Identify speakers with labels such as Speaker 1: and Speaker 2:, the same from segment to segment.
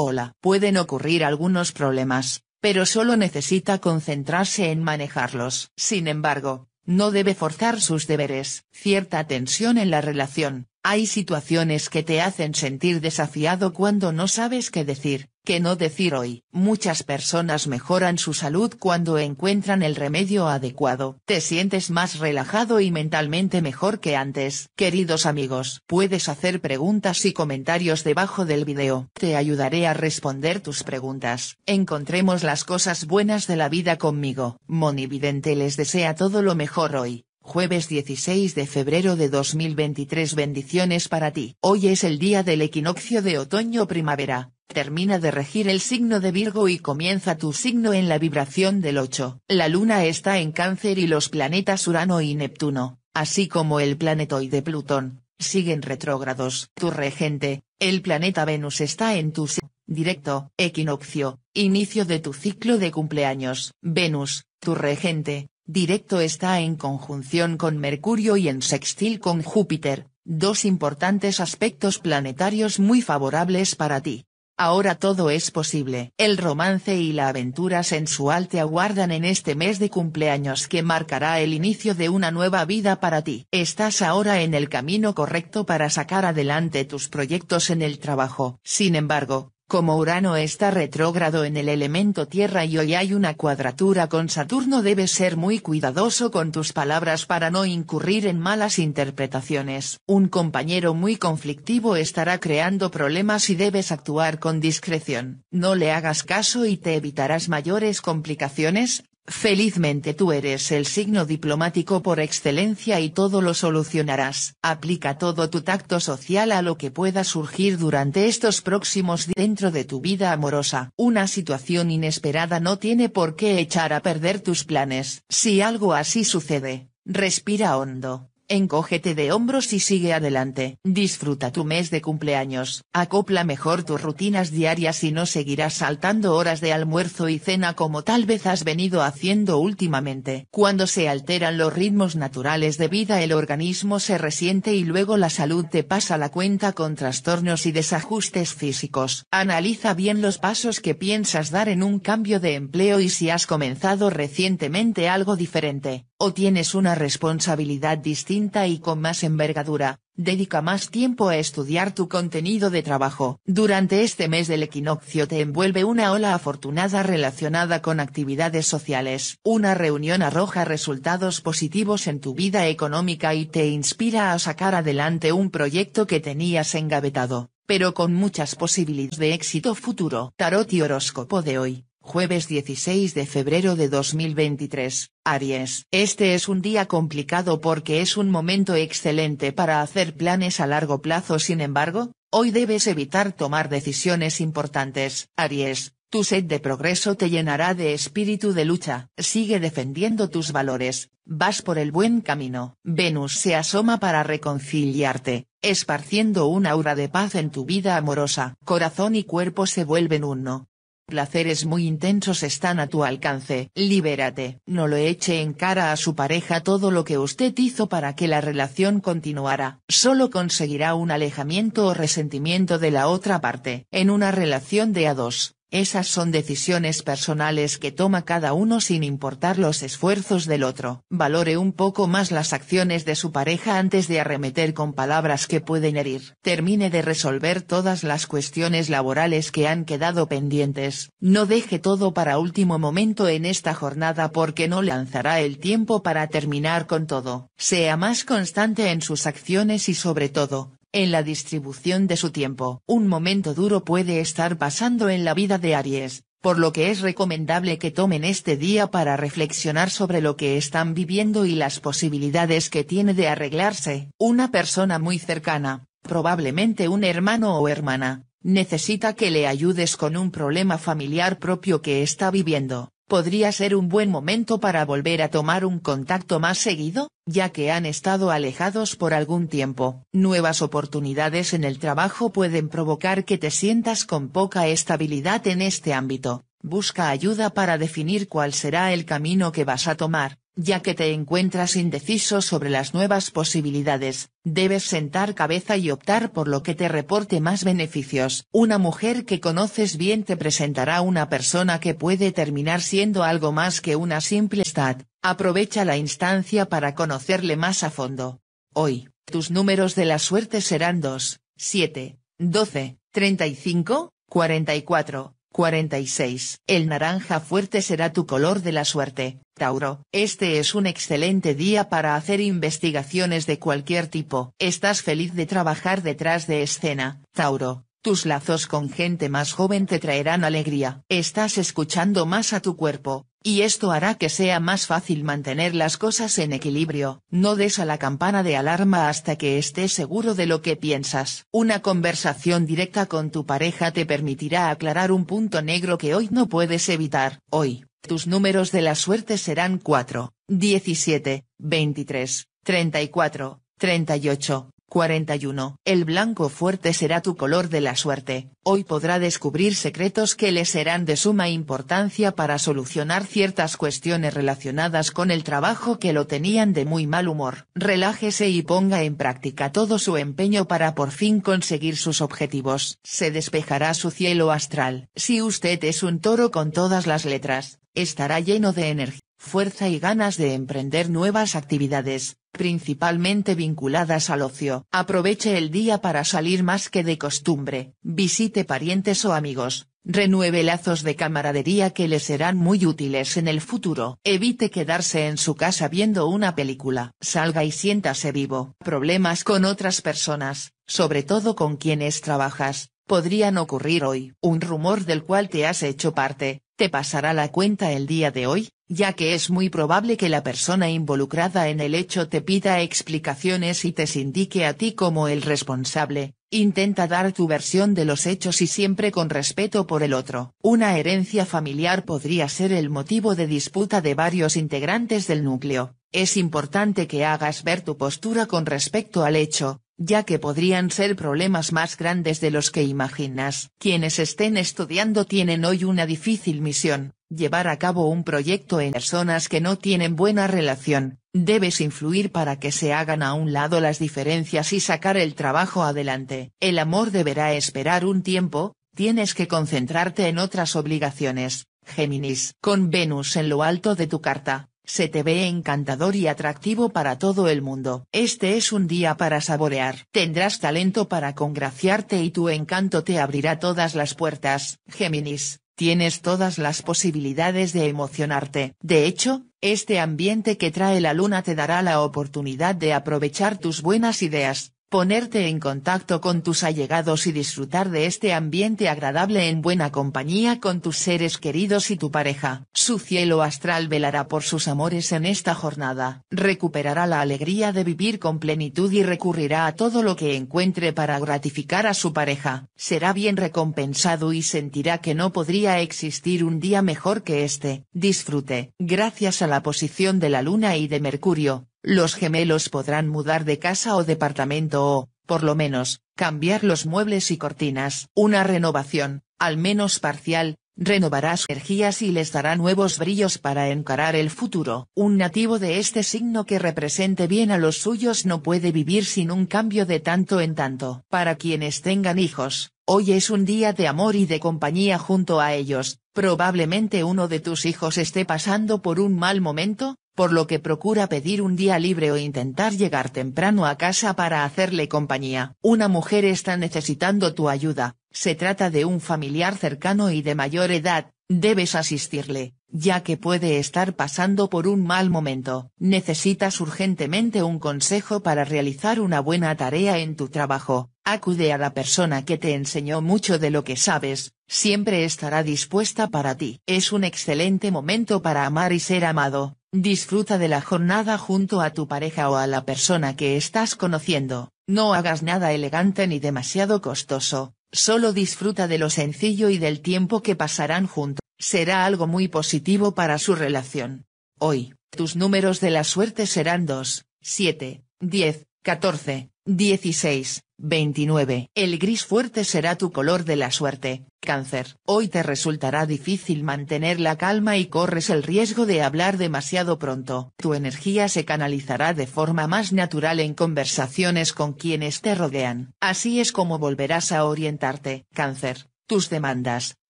Speaker 1: Hola. Pueden ocurrir algunos problemas, pero solo necesita concentrarse en manejarlos. Sin embargo, no debe forzar sus deberes. Cierta tensión en la relación, hay situaciones que te hacen sentir desafiado cuando no sabes qué decir, qué no decir hoy. Muchas personas mejoran su salud cuando encuentran el remedio adecuado. Te sientes más relajado y mentalmente mejor que antes. Queridos amigos, puedes hacer preguntas y comentarios debajo del video. Te ayudaré a responder tus preguntas. Encontremos las cosas buenas de la vida conmigo. Monividente les desea todo lo mejor hoy. Jueves 16 de febrero de 2023 Bendiciones para ti. Hoy es el día del equinoccio de otoño-primavera, termina de regir el signo de Virgo y comienza tu signo en la vibración del 8. La luna está en cáncer y los planetas Urano y Neptuno, así como el planetoide Plutón, siguen retrógrados. Tu regente, el planeta Venus está en tu signo directo, equinoccio, inicio de tu ciclo de cumpleaños. Venus, tu regente, directo está en conjunción con Mercurio y en sextil con Júpiter, dos importantes aspectos planetarios muy favorables para ti. Ahora todo es posible. El romance y la aventura sensual te aguardan en este mes de cumpleaños que marcará el inicio de una nueva vida para ti. Estás ahora en el camino correcto para sacar adelante tus proyectos en el trabajo. Sin embargo, como Urano está retrógrado en el elemento Tierra y hoy hay una cuadratura con Saturno debes ser muy cuidadoso con tus palabras para no incurrir en malas interpretaciones. Un compañero muy conflictivo estará creando problemas y debes actuar con discreción. No le hagas caso y te evitarás mayores complicaciones, Felizmente tú eres el signo diplomático por excelencia y todo lo solucionarás. Aplica todo tu tacto social a lo que pueda surgir durante estos próximos días dentro de tu vida amorosa. Una situación inesperada no tiene por qué echar a perder tus planes. Si algo así sucede, respira hondo, encógete de hombros y sigue adelante. Disfruta tu mes de cumpleaños, acopla mejor tus rutinas diarias y no seguirás saltando horas de almuerzo y cena como tal vez has venido haciendo últimamente. Cuando se alteran los ritmos naturales de vida el organismo se resiente y luego la salud te pasa la cuenta con trastornos y desajustes físicos. Analiza bien los pasos que piensas dar en un cambio de empleo y si has comenzado recientemente algo diferente, o tienes una responsabilidad distinta y con más envergadura, dedica más tiempo a estudiar tu contenido de trabajo. Durante este mes del equinoccio te envuelve una ola afortunada relacionada con actividades sociales. Una reunión arroja resultados positivos en tu vida económica y te inspira a sacar adelante un proyecto que tenías engavetado, pero con muchas posibilidades de éxito futuro. Tarot y horóscopo de hoy. Jueves 16 de febrero de 2023, Aries. Este es un día complicado porque es un momento excelente para hacer planes a largo plazo, sin embargo, hoy debes evitar tomar decisiones importantes. Aries, tu sed de progreso te llenará de espíritu de lucha. Sigue defendiendo tus valores, vas por el buen camino. Venus se asoma para reconciliarte, esparciendo un aura de paz en tu vida amorosa. Corazón y cuerpo se vuelven uno, Placeres muy intensos están a tu alcance. Libérate. No lo eche en cara a su pareja todo lo que usted hizo para que la relación continuara. Solo conseguirá un alejamiento o resentimiento de la otra parte. En una relación de a dos, esas son decisiones personales que toma cada uno sin importar los esfuerzos del otro. Valore un poco más las acciones de su pareja antes de arremeter con palabras que pueden herir. Termine de resolver todas las cuestiones laborales que han quedado pendientes. No deje todo para último momento en esta jornada porque no lanzará el tiempo para terminar con todo. Sea más constante en sus acciones y sobre todo, en la distribución de su tiempo. Un momento duro puede estar pasando en la vida de Aries, por lo que es recomendable que tomen este día para reflexionar sobre lo que están viviendo y las posibilidades que tiene de arreglarse. Una persona muy cercana, probablemente un hermano o hermana, necesita que le ayudes con un problema familiar propio que está viviendo podría ser un buen momento para volver a tomar un contacto más seguido, ya que han estado alejados por algún tiempo. Nuevas oportunidades en el trabajo pueden provocar que te sientas con poca estabilidad en este ámbito. Busca ayuda para definir cuál será el camino que vas a tomar ya que te encuentras indeciso sobre las nuevas posibilidades, debes sentar cabeza y optar por lo que te reporte más beneficios. Una mujer que conoces bien te presentará una persona que puede terminar siendo algo más que una simple stat, aprovecha la instancia para conocerle más a fondo. Hoy, tus números de la suerte serán 2, 7, 12, 35, 44, 46. El naranja fuerte será tu color de la suerte, Tauro. Este es un excelente día para hacer investigaciones de cualquier tipo. Estás feliz de trabajar detrás de escena, Tauro. Tus lazos con gente más joven te traerán alegría. Estás escuchando más a tu cuerpo, y esto hará que sea más fácil mantener las cosas en equilibrio, no des a la campana de alarma hasta que estés seguro de lo que piensas. Una conversación directa con tu pareja te permitirá aclarar un punto negro que hoy no puedes evitar. Hoy, tus números de la suerte serán 4, 17, 23, 34, 38, 41. El blanco fuerte será tu color de la suerte, hoy podrá descubrir secretos que le serán de suma importancia para solucionar ciertas cuestiones relacionadas con el trabajo que lo tenían de muy mal humor. Relájese y ponga en práctica todo su empeño para por fin conseguir sus objetivos. Se despejará su cielo astral. Si usted es un toro con todas las letras, estará lleno de energía, fuerza y ganas de emprender nuevas actividades principalmente vinculadas al ocio. Aproveche el día para salir más que de costumbre, visite parientes o amigos, renueve lazos de camaradería que le serán muy útiles en el futuro. Evite quedarse en su casa viendo una película. Salga y siéntase vivo. Problemas con otras personas, sobre todo con quienes trabajas, podrían ocurrir hoy. Un rumor del cual te has hecho parte, te pasará la cuenta el día de hoy, ya que es muy probable que la persona involucrada en el hecho te pida explicaciones y te indique a ti como el responsable. Intenta dar tu versión de los hechos y siempre con respeto por el otro. Una herencia familiar podría ser el motivo de disputa de varios integrantes del núcleo. Es importante que hagas ver tu postura con respecto al hecho, ya que podrían ser problemas más grandes de los que imaginas. Quienes estén estudiando tienen hoy una difícil misión, llevar a cabo un proyecto en personas que no tienen buena relación, debes influir para que se hagan a un lado las diferencias y sacar el trabajo adelante. El amor deberá esperar un tiempo, tienes que concentrarte en otras obligaciones, Géminis. Con Venus en lo alto de tu carta, se te ve encantador y atractivo para todo el mundo. Este es un día para saborear. Tendrás talento para congraciarte y tu encanto te abrirá todas las puertas. Géminis, tienes todas las posibilidades de emocionarte. De hecho, este ambiente que trae la luna te dará la oportunidad de aprovechar tus buenas ideas, ponerte en contacto con tus allegados y disfrutar de este ambiente agradable en buena compañía con tus seres queridos y tu pareja. Su cielo astral velará por sus amores en esta jornada, recuperará la alegría de vivir con plenitud y recurrirá a todo lo que encuentre para gratificar a su pareja. Será bien recompensado y sentirá que no podría existir un día mejor que este. Disfrute. Gracias a la posición de la luna y de Mercurio, los gemelos podrán mudar de casa o departamento o, por lo menos, cambiar los muebles y cortinas. Una renovación, al menos parcial, renovará sus energías y les dará nuevos brillos para encarar el futuro. Un nativo de este signo que represente bien a los suyos no puede vivir sin un cambio de tanto en tanto. Para quienes tengan hijos, hoy es un día de amor y de compañía junto a ellos, probablemente uno de tus hijos esté pasando por un mal momento, por lo que procura pedir un día libre o intentar llegar temprano a casa para hacerle compañía. Una mujer está necesitando tu ayuda, se trata de un familiar cercano y de mayor edad, debes asistirle, ya que puede estar pasando por un mal momento. Necesitas urgentemente un consejo para realizar una buena tarea en tu trabajo, acude a la persona que te enseñó mucho de lo que sabes, siempre estará dispuesta para ti. Es un excelente momento para amar y ser amado. Disfruta de la jornada junto a tu pareja o a la persona que estás conociendo, no hagas nada elegante ni demasiado costoso, solo disfruta de lo sencillo y del tiempo que pasarán juntos, será algo muy positivo para su relación. Hoy, tus números de la suerte serán 2, 7, 10, 14. 16, 29. El gris fuerte será tu color de la suerte, cáncer. Hoy te resultará difícil mantener la calma y corres el riesgo de hablar demasiado pronto. Tu energía se canalizará de forma más natural en conversaciones con quienes te rodean. Así es como volverás a orientarte. Cáncer, tus demandas,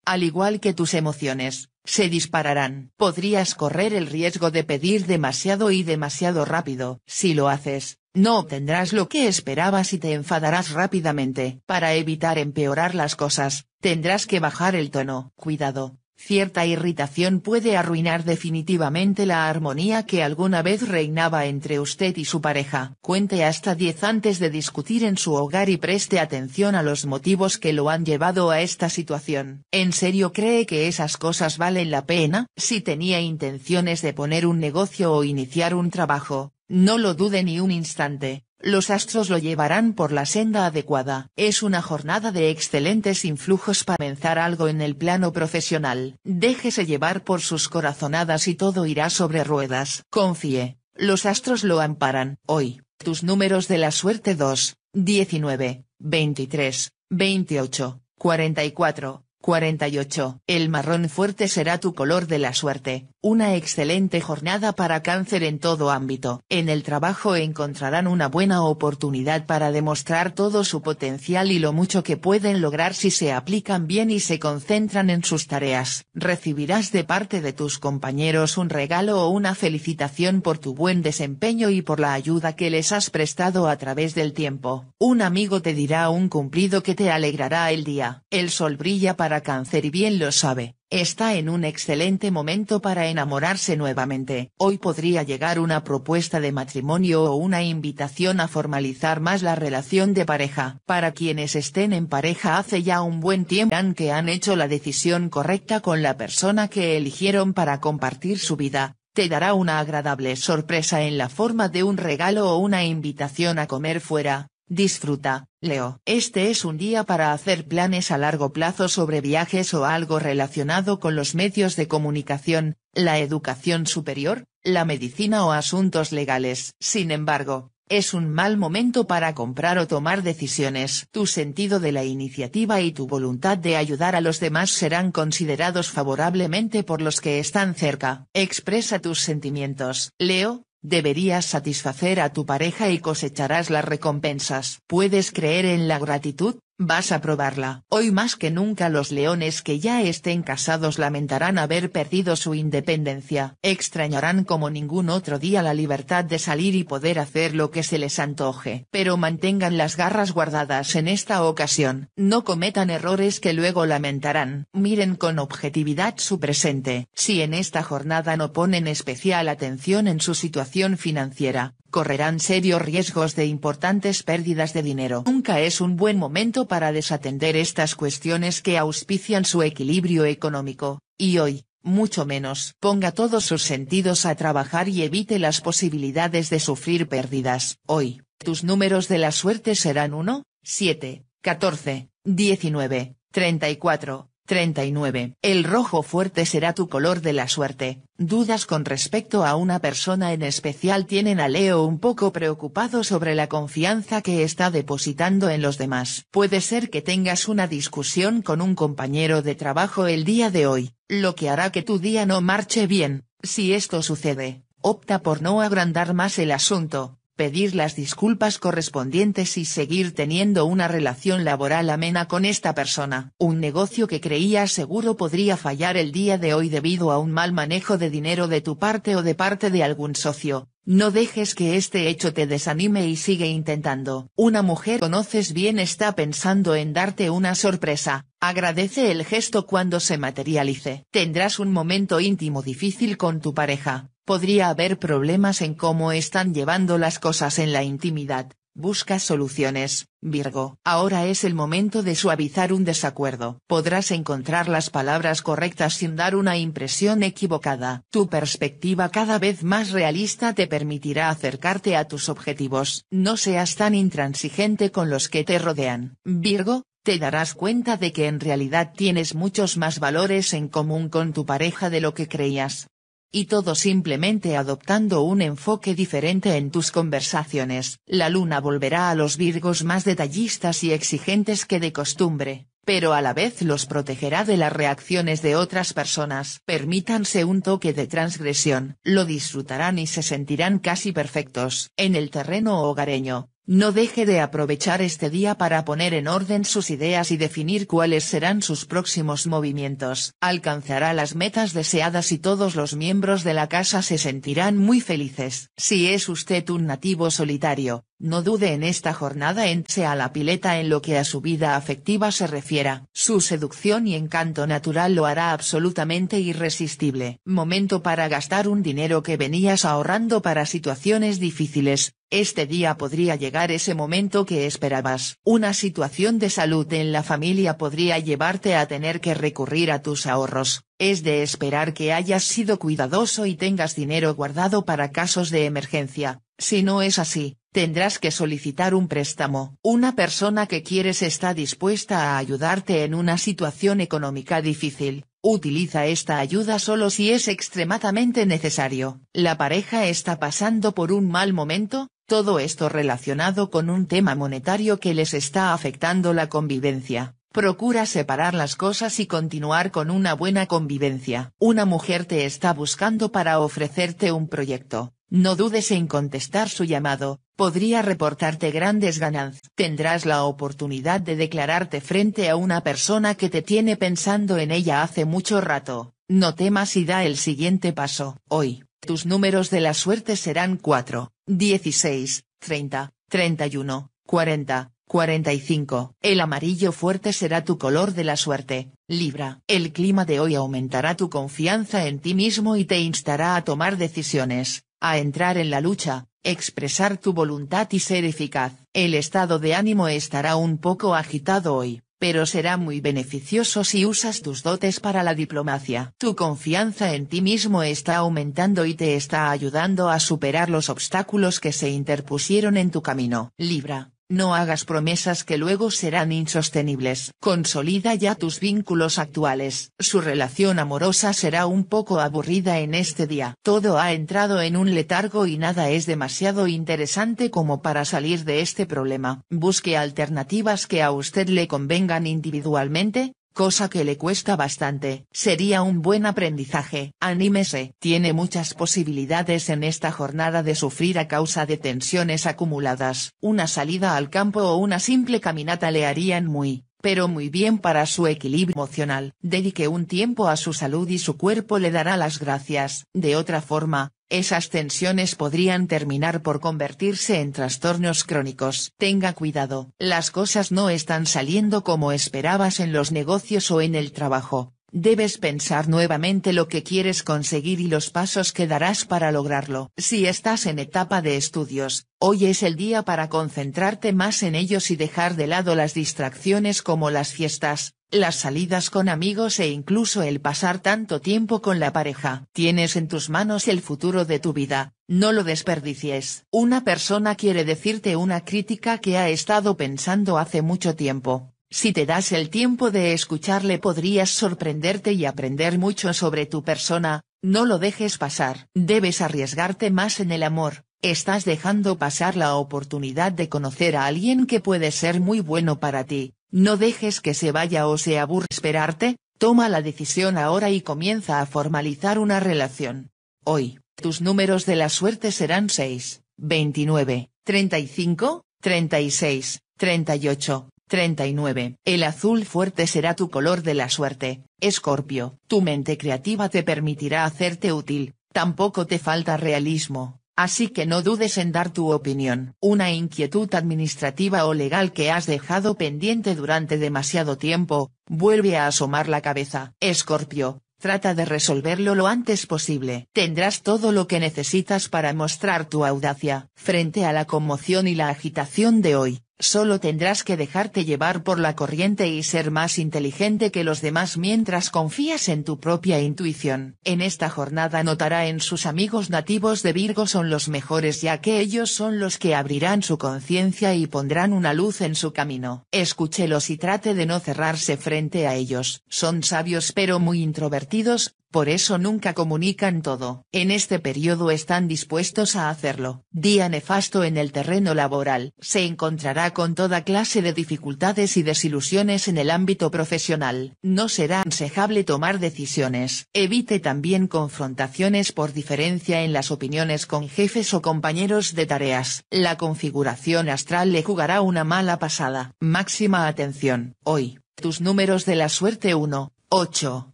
Speaker 1: al igual que tus emociones, se dispararán. Podrías correr el riesgo de pedir demasiado y demasiado rápido. Si lo haces, no obtendrás lo que esperabas y te enfadarás rápidamente. Para evitar empeorar las cosas, tendrás que bajar el tono. Cuidado, cierta irritación puede arruinar definitivamente la armonía que alguna vez reinaba entre usted y su pareja. Cuente hasta 10 antes de discutir en su hogar y preste atención a los motivos que lo han llevado a esta situación. ¿En serio cree que esas cosas valen la pena? Si tenía intenciones de poner un negocio o iniciar un trabajo, no lo dude ni un instante, los astros lo llevarán por la senda adecuada. Es una jornada de excelentes influjos para comenzar algo en el plano profesional. Déjese llevar por sus corazonadas y todo irá sobre ruedas. Confíe, los astros lo amparan. Hoy, tus números de la suerte 2, 19, 23, 28, 44, 48. El marrón fuerte será tu color de la suerte. Una excelente jornada para cáncer en todo ámbito. En el trabajo encontrarán una buena oportunidad para demostrar todo su potencial y lo mucho que pueden lograr si se aplican bien y se concentran en sus tareas. Recibirás de parte de tus compañeros un regalo o una felicitación por tu buen desempeño y por la ayuda que les has prestado a través del tiempo. Un amigo te dirá un cumplido que te alegrará el día. El sol brilla para cáncer y bien lo sabe, está en un excelente momento para enamorarse nuevamente. Hoy podría llegar una propuesta de matrimonio o una invitación a formalizar más la relación de pareja. Para quienes estén en pareja hace ya un buen tiempo que han hecho la decisión correcta con la persona que eligieron para compartir su vida, te dará una agradable sorpresa en la forma de un regalo o una invitación a comer fuera, Disfruta, Leo. Este es un día para hacer planes a largo plazo sobre viajes o algo relacionado con los medios de comunicación, la educación superior, la medicina o asuntos legales. Sin embargo, es un mal momento para comprar o tomar decisiones. Tu sentido de la iniciativa y tu voluntad de ayudar a los demás serán considerados favorablemente por los que están cerca. Expresa tus sentimientos. Leo, Deberías satisfacer a tu pareja y cosecharás las recompensas. Puedes creer en la gratitud, Vas a probarla. Hoy más que nunca los leones que ya estén casados lamentarán haber perdido su independencia. Extrañarán como ningún otro día la libertad de salir y poder hacer lo que se les antoje. Pero mantengan las garras guardadas en esta ocasión. No cometan errores que luego lamentarán. Miren con objetividad su presente. Si en esta jornada no ponen especial atención en su situación financiera, correrán serios riesgos de importantes pérdidas de dinero. Nunca es un buen momento para desatender estas cuestiones que auspician su equilibrio económico, y hoy, mucho menos. Ponga todos sus sentidos a trabajar y evite las posibilidades de sufrir pérdidas. Hoy, tus números de la suerte serán 1, 7, 14, 19, 34, 39. El rojo fuerte será tu color de la suerte. Dudas con respecto a una persona en especial tienen a Leo un poco preocupado sobre la confianza que está depositando en los demás. Puede ser que tengas una discusión con un compañero de trabajo el día de hoy, lo que hará que tu día no marche bien. Si esto sucede, opta por no agrandar más el asunto, pedir las disculpas correspondientes y seguir teniendo una relación laboral amena con esta persona. Un negocio que creías seguro podría fallar el día de hoy debido a un mal manejo de dinero de tu parte o de parte de algún socio. No dejes que este hecho te desanime y sigue intentando. Una mujer conoces bien está pensando en darte una sorpresa, agradece el gesto cuando se materialice. Tendrás un momento íntimo difícil con tu pareja, podría haber problemas en cómo están llevando las cosas en la intimidad, busca soluciones, Virgo. Ahora es el momento de suavizar un desacuerdo. Podrás encontrar las palabras correctas sin dar una impresión equivocada. Tu perspectiva cada vez más realista te permitirá acercarte a tus objetivos. No seas tan intransigente con los que te rodean. Virgo, te darás cuenta de que en realidad tienes muchos más valores en común con tu pareja de lo que creías y todo simplemente adoptando un enfoque diferente en tus conversaciones. La luna volverá a los virgos más detallistas y exigentes que de costumbre, pero a la vez los protegerá de las reacciones de otras personas. Permítanse un toque de transgresión, lo disfrutarán y se sentirán casi perfectos. En el terreno hogareño, no deje de aprovechar este día para poner en orden sus ideas y definir cuáles serán sus próximos movimientos. Alcanzará las metas deseadas y todos los miembros de la casa se sentirán muy felices. Si es usted un nativo solitario, no dude en esta jornada en a la pileta en lo que a su vida afectiva se refiera. Su seducción y encanto natural lo hará absolutamente irresistible. Momento para gastar un dinero que venías ahorrando para situaciones difíciles. Este día podría llegar ese momento que esperabas. Una situación de salud en la familia podría llevarte a tener que recurrir a tus ahorros. Es de esperar que hayas sido cuidadoso y tengas dinero guardado para casos de emergencia. Si no es así, tendrás que solicitar un préstamo. Una persona que quieres está dispuesta a ayudarte en una situación económica difícil. Utiliza esta ayuda solo si es extremadamente necesario. La pareja está pasando por un mal momento, todo esto relacionado con un tema monetario que les está afectando la convivencia. Procura separar las cosas y continuar con una buena convivencia. Una mujer te está buscando para ofrecerte un proyecto. No dudes en contestar su llamado, podría reportarte grandes ganancias. Tendrás la oportunidad de declararte frente a una persona que te tiene pensando en ella hace mucho rato. No temas y da el siguiente paso. Hoy, tus números de la suerte serán 4, 16, 30, 31, 40, 45. El amarillo fuerte será tu color de la suerte, Libra. El clima de hoy aumentará tu confianza en ti mismo y te instará a tomar decisiones a entrar en la lucha, expresar tu voluntad y ser eficaz. El estado de ánimo estará un poco agitado hoy, pero será muy beneficioso si usas tus dotes para la diplomacia. Tu confianza en ti mismo está aumentando y te está ayudando a superar los obstáculos que se interpusieron en tu camino. Libra. No hagas promesas que luego serán insostenibles. Consolida ya tus vínculos actuales. Su relación amorosa será un poco aburrida en este día. Todo ha entrado en un letargo y nada es demasiado interesante como para salir de este problema. Busque alternativas que a usted le convengan individualmente, cosa que le cuesta bastante. Sería un buen aprendizaje. Anímese. Tiene muchas posibilidades en esta jornada de sufrir a causa de tensiones acumuladas. Una salida al campo o una simple caminata le harían muy, pero muy bien para su equilibrio emocional. Dedique un tiempo a su salud y su cuerpo le dará las gracias. De otra forma, esas tensiones podrían terminar por convertirse en trastornos crónicos. Tenga cuidado, las cosas no están saliendo como esperabas en los negocios o en el trabajo. Debes pensar nuevamente lo que quieres conseguir y los pasos que darás para lograrlo. Si estás en etapa de estudios, hoy es el día para concentrarte más en ellos y dejar de lado las distracciones como las fiestas, las salidas con amigos e incluso el pasar tanto tiempo con la pareja. Tienes en tus manos el futuro de tu vida, no lo desperdicies. Una persona quiere decirte una crítica que ha estado pensando hace mucho tiempo. Si te das el tiempo de escucharle podrías sorprenderte y aprender mucho sobre tu persona, no lo dejes pasar. Debes arriesgarte más en el amor, estás dejando pasar la oportunidad de conocer a alguien que puede ser muy bueno para ti no dejes que se vaya o se aburra esperarte, toma la decisión ahora y comienza a formalizar una relación. Hoy, tus números de la suerte serán 6, 29, 35, 36, 38, 39. El azul fuerte será tu color de la suerte, Escorpio. Tu mente creativa te permitirá hacerte útil, tampoco te falta realismo Así que no dudes en dar tu opinión. Una inquietud administrativa o legal que has dejado pendiente durante demasiado tiempo, vuelve a asomar la cabeza. Escorpio, trata de resolverlo lo antes posible. Tendrás todo lo que necesitas para mostrar tu audacia. Frente a la conmoción y la agitación de hoy, Solo tendrás que dejarte llevar por la corriente y ser más inteligente que los demás mientras confías en tu propia intuición. En esta jornada notará en sus amigos nativos de Virgo son los mejores ya que ellos son los que abrirán su conciencia y pondrán una luz en su camino. Escúchelos y trate de no cerrarse frente a ellos. Son sabios pero muy introvertidos, por eso nunca comunican todo. En este periodo están dispuestos a hacerlo. Día nefasto en el terreno laboral. Se encontrará con toda clase de dificultades y desilusiones en el ámbito profesional. No será ansejable tomar decisiones. Evite también confrontaciones por diferencia en las opiniones con jefes o compañeros de tareas. La configuración astral le jugará una mala pasada. Máxima atención. Hoy, tus números de la suerte 1, 8,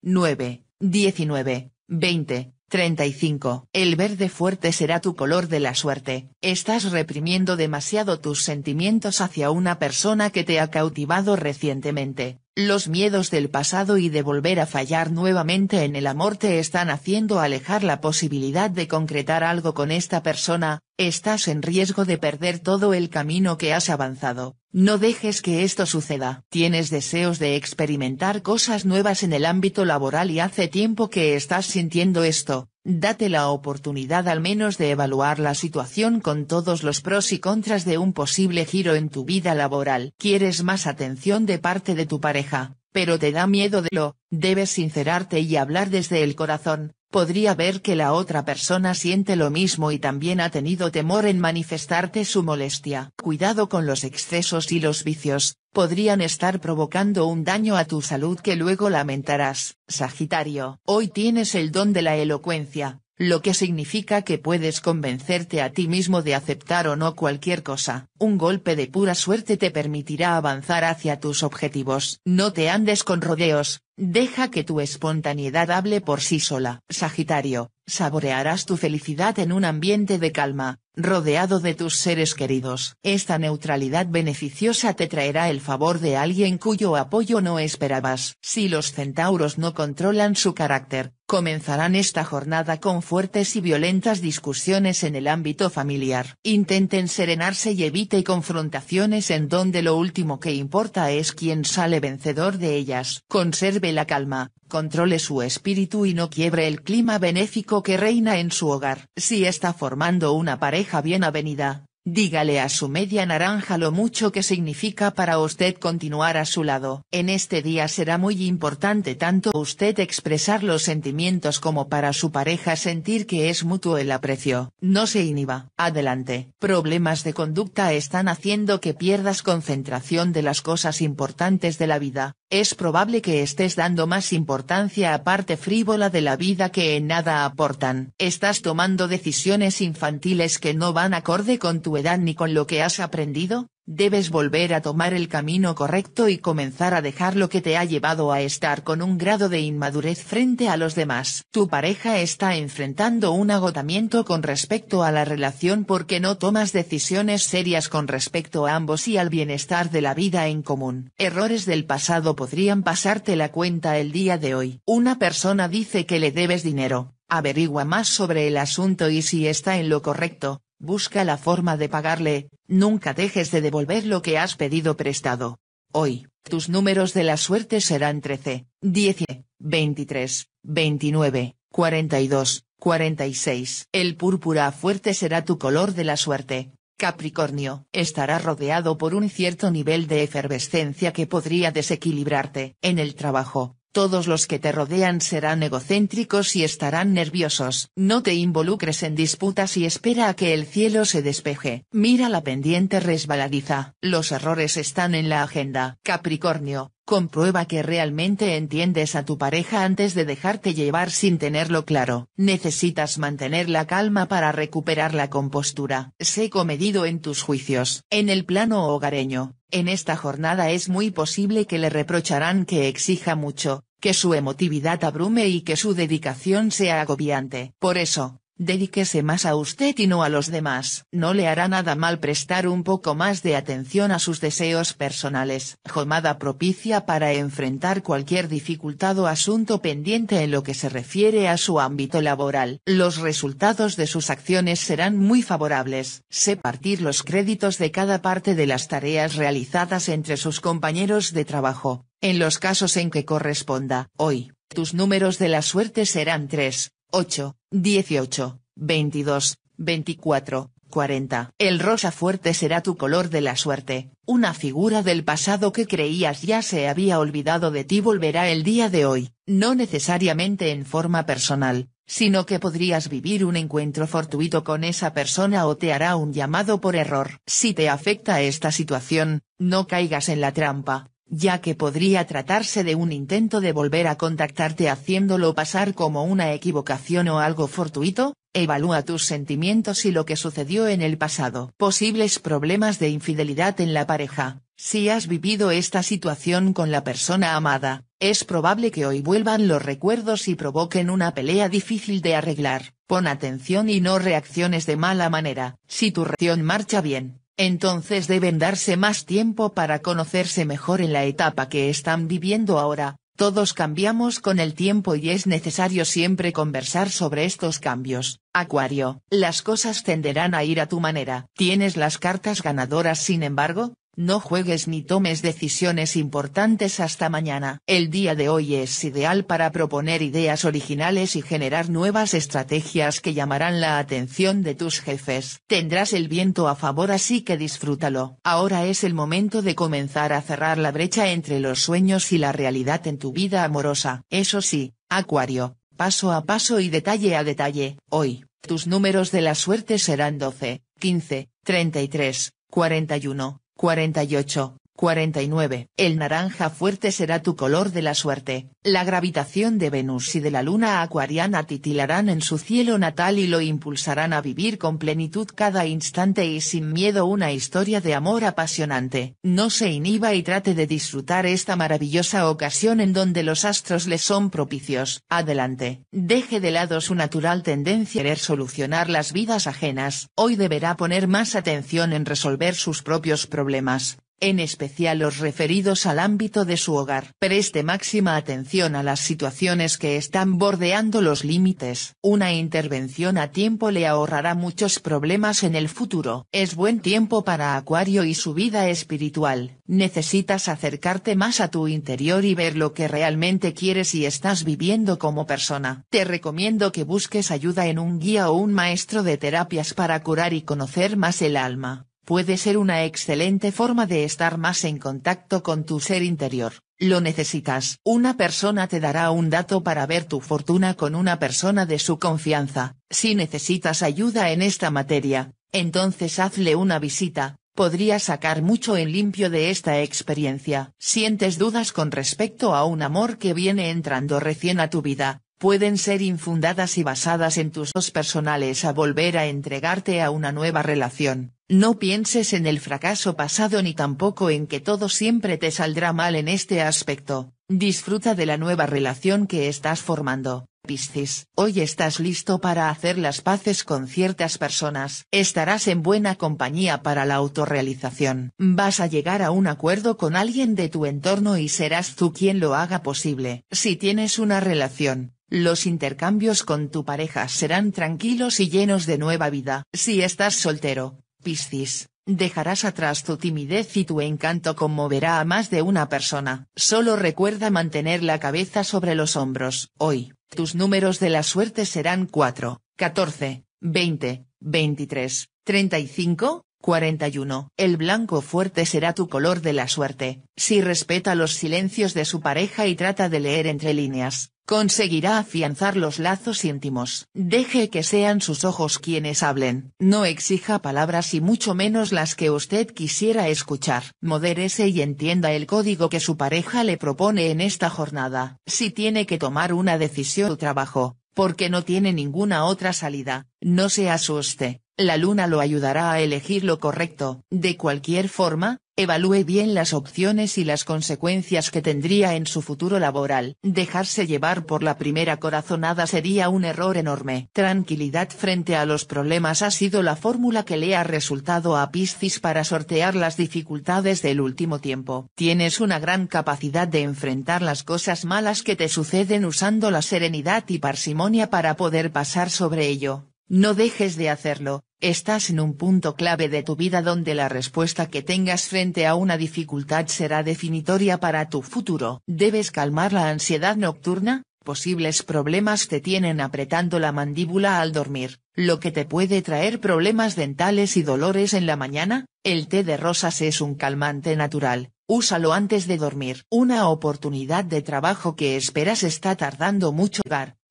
Speaker 1: 9. 19, 20, 35. El verde fuerte será tu color de la suerte. Estás reprimiendo demasiado tus sentimientos hacia una persona que te ha cautivado recientemente. Los miedos del pasado y de volver a fallar nuevamente en el amor te están haciendo alejar la posibilidad de concretar algo con esta persona, estás en riesgo de perder todo el camino que has avanzado, no dejes que esto suceda. Tienes deseos de experimentar cosas nuevas en el ámbito laboral y hace tiempo que estás sintiendo esto, Date la oportunidad al menos de evaluar la situación con todos los pros y contras de un posible giro en tu vida laboral. Quieres más atención de parte de tu pareja, pero te da miedo de lo, debes sincerarte y hablar desde el corazón, podría ver que la otra persona siente lo mismo y también ha tenido temor en manifestarte su molestia. Cuidado con los excesos y los vicios, podrían estar provocando un daño a tu salud que luego lamentarás. Sagitario, hoy tienes el don de la elocuencia, lo que significa que puedes convencerte a ti mismo de aceptar o no cualquier cosa. Un golpe de pura suerte te permitirá avanzar hacia tus objetivos. No te andes con rodeos, deja que tu espontaneidad hable por sí sola. Sagitario, saborearás tu felicidad en un ambiente de calma, rodeado de tus seres queridos. Esta neutralidad beneficiosa te traerá el favor de alguien cuyo apoyo no esperabas. Si los centauros no controlan su carácter, comenzarán esta jornada con fuertes y violentas discusiones en el ámbito familiar. Intenten serenarse y evite confrontaciones en donde lo último que importa es quién sale vencedor de ellas. Conserve la calma, controle su espíritu y no quiebre el clima benéfico que reina en su hogar. Si está formando una pareja bien avenida, Dígale a su media naranja lo mucho que significa para usted continuar a su lado. En este día será muy importante tanto usted expresar los sentimientos como para su pareja sentir que es mutuo el aprecio. No se inhiba. Adelante. Problemas de conducta están haciendo que pierdas concentración de las cosas importantes de la vida. Es probable que estés dando más importancia a parte frívola de la vida que en nada aportan. Estás tomando decisiones infantiles que no van acorde con tu ni con lo que has aprendido, debes volver a tomar el camino correcto y comenzar a dejar lo que te ha llevado a estar con un grado de inmadurez frente a los demás. Tu pareja está enfrentando un agotamiento con respecto a la relación porque no tomas decisiones serias con respecto a ambos y al bienestar de la vida en común. Errores del pasado podrían pasarte la cuenta el día de hoy. Una persona dice que le debes dinero, averigua más sobre el asunto y si está en lo correcto, Busca la forma de pagarle, nunca dejes de devolver lo que has pedido prestado. Hoy, tus números de la suerte serán 13, 10, 23, 29, 42, 46. El púrpura fuerte será tu color de la suerte. Capricornio, estará rodeado por un cierto nivel de efervescencia que podría desequilibrarte en el trabajo. Todos los que te rodean serán egocéntricos y estarán nerviosos. No te involucres en disputas y espera a que el cielo se despeje. Mira la pendiente resbaladiza. Los errores están en la agenda. Capricornio, comprueba que realmente entiendes a tu pareja antes de dejarte llevar sin tenerlo claro. Necesitas mantener la calma para recuperar la compostura. Sé comedido en tus juicios. En el plano hogareño, en esta jornada es muy posible que le reprocharán que exija mucho, que su emotividad abrume y que su dedicación sea agobiante. Por eso, Dedíquese más a usted y no a los demás. No le hará nada mal prestar un poco más de atención a sus deseos personales. Jomada propicia para enfrentar cualquier dificultad o asunto pendiente en lo que se refiere a su ámbito laboral. Los resultados de sus acciones serán muy favorables. Sé partir los créditos de cada parte de las tareas realizadas entre sus compañeros de trabajo, en los casos en que corresponda. Hoy. Tus números de la suerte serán tres. 8, 18, 22, 24, 40. El rosa fuerte será tu color de la suerte, una figura del pasado que creías ya se había olvidado de ti volverá el día de hoy, no necesariamente en forma personal, sino que podrías vivir un encuentro fortuito con esa persona o te hará un llamado por error. Si te afecta esta situación, no caigas en la trampa, ya que podría tratarse de un intento de volver a contactarte haciéndolo pasar como una equivocación o algo fortuito, evalúa tus sentimientos y lo que sucedió en el pasado. Posibles problemas de infidelidad en la pareja. Si has vivido esta situación con la persona amada, es probable que hoy vuelvan los recuerdos y provoquen una pelea difícil de arreglar. Pon atención y no reacciones de mala manera. Si tu reacción marcha bien, entonces deben darse más tiempo para conocerse mejor en la etapa que están viviendo ahora, todos cambiamos con el tiempo y es necesario siempre conversar sobre estos cambios. Acuario, las cosas tenderán a ir a tu manera. Tienes las cartas ganadoras sin embargo, no juegues ni tomes decisiones importantes hasta mañana. El día de hoy es ideal para proponer ideas originales y generar nuevas estrategias que llamarán la atención de tus jefes. Tendrás el viento a favor así que disfrútalo. Ahora es el momento de comenzar a cerrar la brecha entre los sueños y la realidad en tu vida amorosa. Eso sí, Acuario, paso a paso y detalle a detalle, hoy, tus números de la suerte serán 12, 15, 33, 41, 48. 49. El naranja fuerte será tu color de la suerte. La gravitación de Venus y de la luna acuariana titilarán en su cielo natal y lo impulsarán a vivir con plenitud cada instante y sin miedo una historia de amor apasionante. No se inhiba y trate de disfrutar esta maravillosa ocasión en donde los astros le son propicios. Adelante. Deje de lado su natural tendencia a querer solucionar las vidas ajenas. Hoy deberá poner más atención en resolver sus propios problemas en especial los referidos al ámbito de su hogar. Preste máxima atención a las situaciones que están bordeando los límites. Una intervención a tiempo le ahorrará muchos problemas en el futuro. Es buen tiempo para Acuario y su vida espiritual. Necesitas acercarte más a tu interior y ver lo que realmente quieres y estás viviendo como persona. Te recomiendo que busques ayuda en un guía o un maestro de terapias para curar y conocer más el alma puede ser una excelente forma de estar más en contacto con tu ser interior. Lo necesitas. Una persona te dará un dato para ver tu fortuna con una persona de su confianza. Si necesitas ayuda en esta materia, entonces hazle una visita, podría sacar mucho en limpio de esta experiencia. Sientes dudas con respecto a un amor que viene entrando recién a tu vida, pueden ser infundadas y basadas en tus dos personales a volver a entregarte a una nueva relación. No pienses en el fracaso pasado ni tampoco en que todo siempre te saldrá mal en este aspecto. Disfruta de la nueva relación que estás formando. Piscis, hoy estás listo para hacer las paces con ciertas personas. Estarás en buena compañía para la autorrealización. Vas a llegar a un acuerdo con alguien de tu entorno y serás tú quien lo haga posible. Si tienes una relación, los intercambios con tu pareja serán tranquilos y llenos de nueva vida. Si estás soltero, Piscis, dejarás atrás tu timidez y tu encanto conmoverá a más de una persona. Solo recuerda mantener la cabeza sobre los hombros. Hoy, tus números de la suerte serán 4, 14, 20, 23, 35, 41. El blanco fuerte será tu color de la suerte, si respeta los silencios de su pareja y trata de leer entre líneas, conseguirá afianzar los lazos íntimos. Deje que sean sus ojos quienes hablen, no exija palabras y mucho menos las que usted quisiera escuchar. Modérese y entienda el código que su pareja le propone en esta jornada. Si tiene que tomar una decisión o trabajo, porque no tiene ninguna otra salida, no se asuste la luna lo ayudará a elegir lo correcto. De cualquier forma, evalúe bien las opciones y las consecuencias que tendría en su futuro laboral. Dejarse llevar por la primera corazonada sería un error enorme. Tranquilidad frente a los problemas ha sido la fórmula que le ha resultado a Piscis para sortear las dificultades del último tiempo. Tienes una gran capacidad de enfrentar las cosas malas que te suceden usando la serenidad y parsimonia para poder pasar sobre ello. No dejes de hacerlo, estás en un punto clave de tu vida donde la respuesta que tengas frente a una dificultad será definitoria para tu futuro. Debes calmar la ansiedad nocturna, posibles problemas te tienen apretando la mandíbula al dormir, lo que te puede traer problemas dentales y dolores en la mañana, el té de rosas es un calmante natural, úsalo antes de dormir. Una oportunidad de trabajo que esperas está tardando mucho.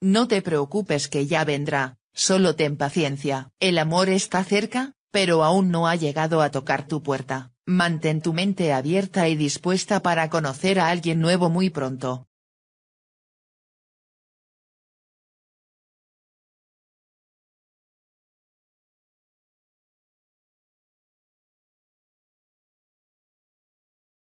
Speaker 1: No te preocupes que ya vendrá Solo ten paciencia. El amor está cerca, pero aún no ha llegado a tocar tu puerta. Mantén tu mente abierta y dispuesta para conocer a alguien nuevo muy pronto.